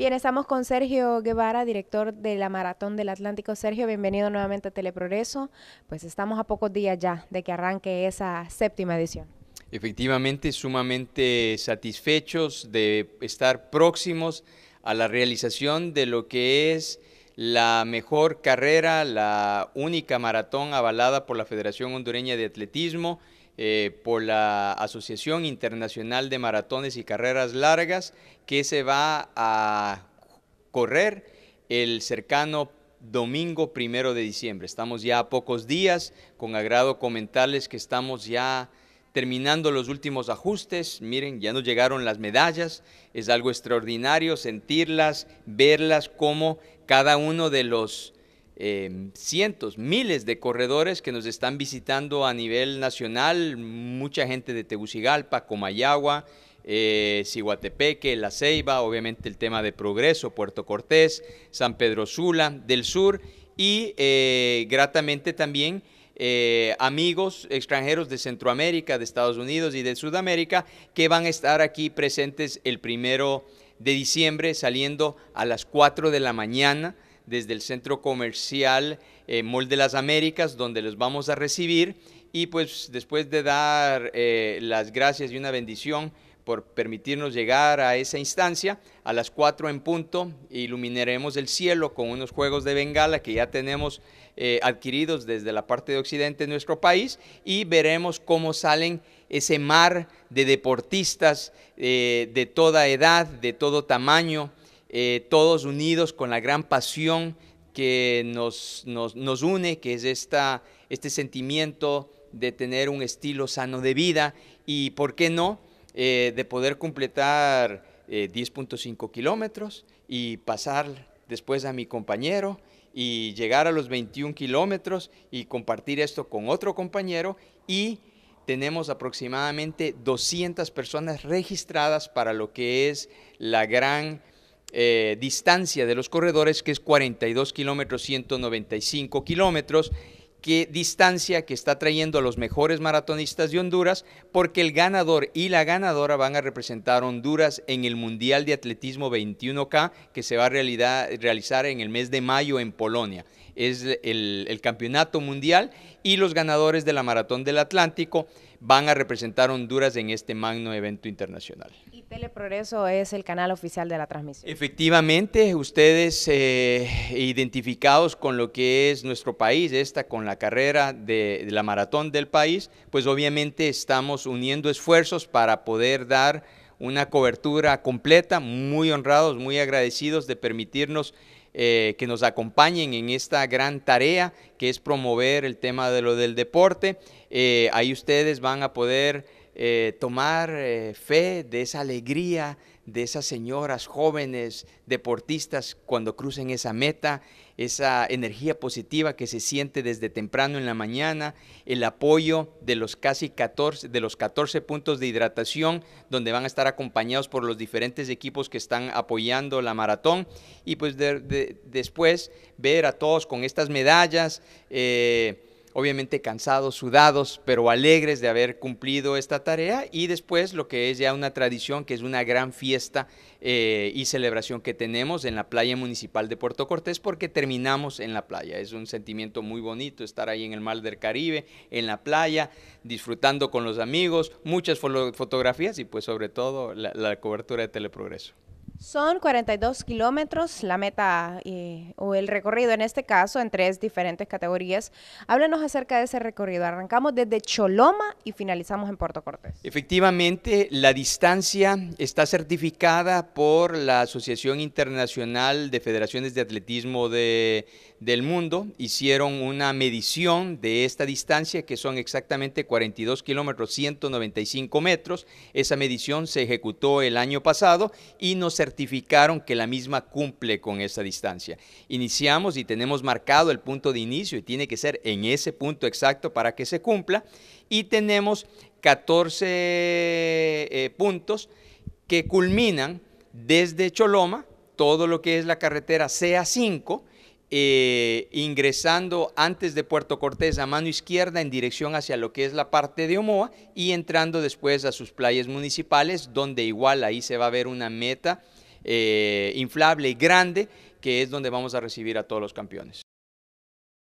Bien, estamos con Sergio Guevara, director de la Maratón del Atlántico. Sergio, bienvenido nuevamente a Teleprogreso. Pues estamos a pocos días ya de que arranque esa séptima edición. Efectivamente, sumamente satisfechos de estar próximos a la realización de lo que es la mejor carrera, la única maratón avalada por la Federación Hondureña de Atletismo eh, por la Asociación Internacional de Maratones y Carreras Largas, que se va a correr el cercano domingo primero de diciembre. Estamos ya a pocos días, con agrado comentarles que estamos ya terminando los últimos ajustes. Miren, ya nos llegaron las medallas, es algo extraordinario sentirlas, verlas, como cada uno de los Em, cientos, miles de corredores que nos están visitando a nivel nacional, mucha gente de Tegucigalpa, Comayagua, eh, La Ceiba, obviamente el tema de Progreso, Puerto Cortés, San Pedro Sula, del sur, y eh, gratamente también eh, amigos extranjeros de Centroamérica, de Estados Unidos y de Sudamérica que van a estar aquí presentes el primero de diciembre saliendo a las 4 de la mañana desde el centro comercial eh, Molde de las Américas, donde los vamos a recibir. Y pues después de dar eh, las gracias y una bendición por permitirnos llegar a esa instancia, a las cuatro en punto iluminaremos el cielo con unos juegos de bengala que ya tenemos eh, adquiridos desde la parte de occidente de nuestro país y veremos cómo salen ese mar de deportistas de toda edad, de todo tamaño, eh, todos unidos con la gran pasión que nos, nos, une, que es esta, este sentimiento de tener un estilo sano de vida y, ¿por qué no?, eh, de poder completar 10.5 eh, kilómetros y pasar después a mi compañero y llegar a los 21 kilómetros y compartir esto con otro compañero y tenemos aproximadamente 200 personas registradas para lo que es la gran eh, distancia de los corredores, que es 42 kilómetros, 195 kilómetros, que distancia que está trayendo a los mejores maratonistas de Honduras, porque el ganador y la ganadora van a representar a Honduras en el Mundial de Atletismo 21K, que se va a realizar en el mes de mayo en Polonia. Es el campeonato mundial y los ganadores de la Maratón del Atlántico van a representar Honduras en este magno evento internacional. Y Teleprogreso es el canal oficial de la transmisión. Efectivamente, ustedes eh, identificados con lo que es nuestro país, esta con la carrera de la maratón del país, pues obviamente estamos uniendo esfuerzos para poder dar una cobertura completa, muy honrados, muy agradecidos de permitirnos eh, que nos acompañen en esta gran tarea que es promover el tema de lo del deporte. Eh, ahí ustedes van a poder eh, tomar eh, fe de esa alegría de esas señoras jóvenes deportistas cuando crucen esa meta, esa energía positiva que se siente desde temprano en la mañana, el apoyo de los casi 14, de los puntos de hidratación donde van a estar acompañados por los diferentes equipos que están apoyando la maratón y pues después ver a todos con estas medallas. Eh, obviamente cansados, sudados, pero alegres de haber cumplido esta tarea y después lo que es ya una tradición, que es una gran fiesta eh, y celebración que tenemos en la playa municipal de Puerto Cortés porque terminamos en la playa. Es un sentimiento muy bonito estar ahí en el mar del Caribe, en la playa, disfrutando con los amigos, muchas fotografías y pues sobre todo la cobertura de Teleprogreso. Son 42 kilómetros, la meta eh, o el recorrido en este caso en tres diferentes categorías. Háblanos acerca de ese recorrido. Arrancamos desde Choloma y finalizamos en Puerto Cortés. Efectivamente, la distancia está certificada por la Asociación Internacional de Federaciones de Atletismo del Mundo. Hicieron una medición de esta distancia que son exactamente 42 kilómetros, 195 metros. Esa medición se ejecutó el año pasado y nos certificó certificaron que la misma cumple con esa distancia. Iniciamos y tenemos marcado el punto de inicio y tiene que ser en ese punto exacto para que se cumpla. Y tenemos 14 eh, puntos que culminan desde Choloma, todo lo que es la carretera CA5, eh, ingresando antes de Puerto Cortés a mano izquierda en dirección hacia lo que es la parte de Omoa y entrando después a sus playas municipales, donde igual ahí se va a ver una meta eh, inflable y grande, que es donde vamos a recibir a todos los campeones.